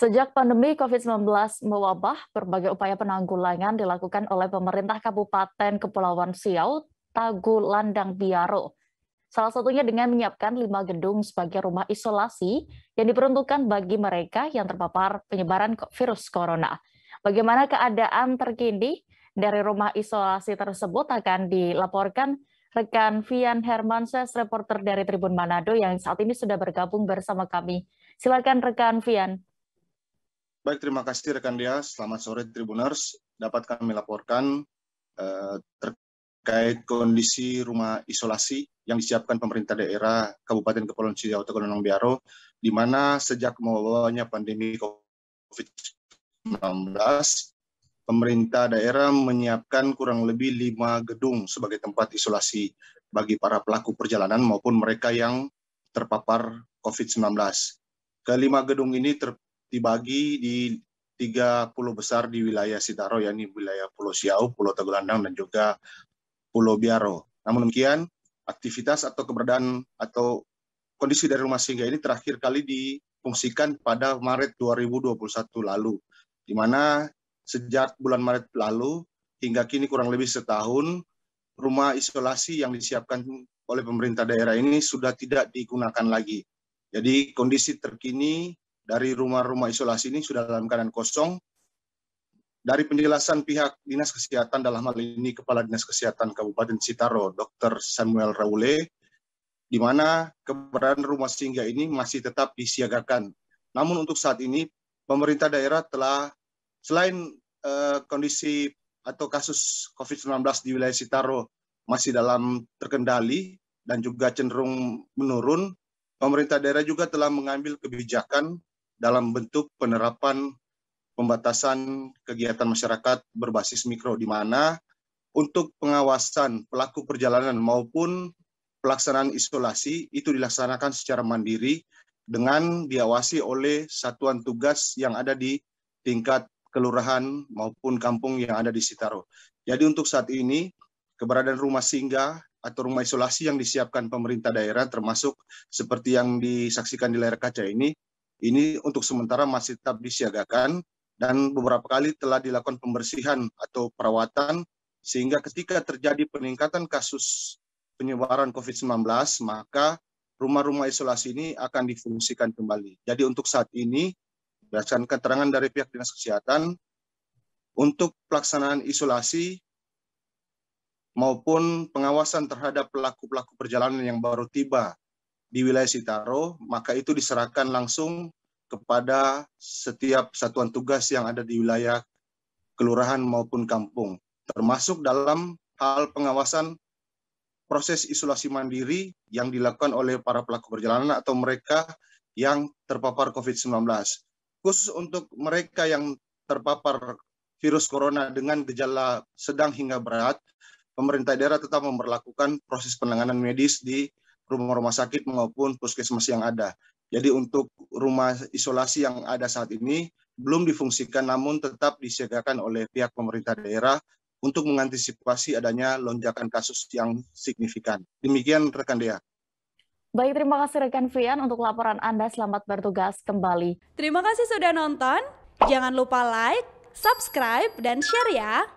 Sejak pandemi COVID-19 mewabah, berbagai upaya penanggulangan dilakukan oleh pemerintah Kabupaten Kepulauan Siau, Tagulandang Biaro. Salah satunya dengan menyiapkan lima gedung sebagai rumah isolasi yang diperuntukkan bagi mereka yang terpapar penyebaran virus corona. Bagaimana keadaan terkini dari rumah isolasi tersebut akan dilaporkan rekan Vian Hermanses, reporter dari Tribun Manado yang saat ini sudah bergabung bersama kami. Silakan rekan Vian. Baik, terima kasih rekan dia. Selamat sore Tribuners. Dapat kami laporkan eh, terkait kondisi rumah isolasi yang disiapkan pemerintah daerah Kabupaten Kepulauan Siau Gunung Biaro, di mana sejak mewabahnya pandemi COVID-19, pemerintah daerah menyiapkan kurang lebih lima gedung sebagai tempat isolasi bagi para pelaku perjalanan maupun mereka yang terpapar COVID-19. Kelima gedung ini ter dibagi di tiga pulau besar di wilayah Sitaro, yakni wilayah Pulau Siau, Pulau Tegulandang, dan juga Pulau Biaro. Namun demikian, aktivitas atau keberadaan atau kondisi dari rumah singgah ini terakhir kali difungsikan pada Maret 2021 lalu, di mana sejak bulan Maret lalu hingga kini kurang lebih setahun, rumah isolasi yang disiapkan oleh pemerintah daerah ini sudah tidak digunakan lagi. Jadi kondisi terkini dari rumah-rumah isolasi ini sudah dalam keadaan kosong. Dari penjelasan pihak Dinas Kesehatan dalam hal ini Kepala Dinas Kesehatan Kabupaten Sitaro, Dr. Samuel Raule, di mana keberadaan rumah singgah ini masih tetap disiagakan. Namun untuk saat ini, pemerintah daerah telah selain uh, kondisi atau kasus COVID-19 di wilayah Sitaro masih dalam terkendali dan juga cenderung menurun, pemerintah daerah juga telah mengambil kebijakan dalam bentuk penerapan pembatasan kegiatan masyarakat berbasis mikro di mana untuk pengawasan pelaku perjalanan maupun pelaksanaan isolasi itu dilaksanakan secara mandiri dengan diawasi oleh satuan tugas yang ada di tingkat kelurahan maupun kampung yang ada di Sitaro. Jadi untuk saat ini keberadaan rumah singgah atau rumah isolasi yang disiapkan pemerintah daerah termasuk seperti yang disaksikan di layar kaca ini ini untuk sementara masih tetap disiagakan dan beberapa kali telah dilakukan pembersihan atau perawatan sehingga ketika terjadi peningkatan kasus penyebaran COVID-19 maka rumah-rumah isolasi ini akan difungsikan kembali. Jadi untuk saat ini berdasarkan keterangan dari pihak Dinas Kesehatan untuk pelaksanaan isolasi maupun pengawasan terhadap pelaku-pelaku perjalanan yang baru tiba di wilayah Sitaro, maka itu diserahkan langsung kepada setiap satuan tugas yang ada di wilayah kelurahan maupun kampung, termasuk dalam hal pengawasan proses isolasi mandiri yang dilakukan oleh para pelaku perjalanan atau mereka yang terpapar COVID-19. Khusus untuk mereka yang terpapar virus corona dengan gejala sedang hingga berat, pemerintah daerah tetap memperlakukan proses penanganan medis di rumah-rumah sakit maupun puskesmas yang ada. Jadi untuk rumah isolasi yang ada saat ini belum difungsikan namun tetap disiagakan oleh pihak pemerintah daerah untuk mengantisipasi adanya lonjakan kasus yang signifikan. Demikian rekan Dea. Baik, terima kasih rekan Fian untuk laporan Anda. Selamat bertugas kembali. Terima kasih sudah nonton. Jangan lupa like, subscribe, dan share ya.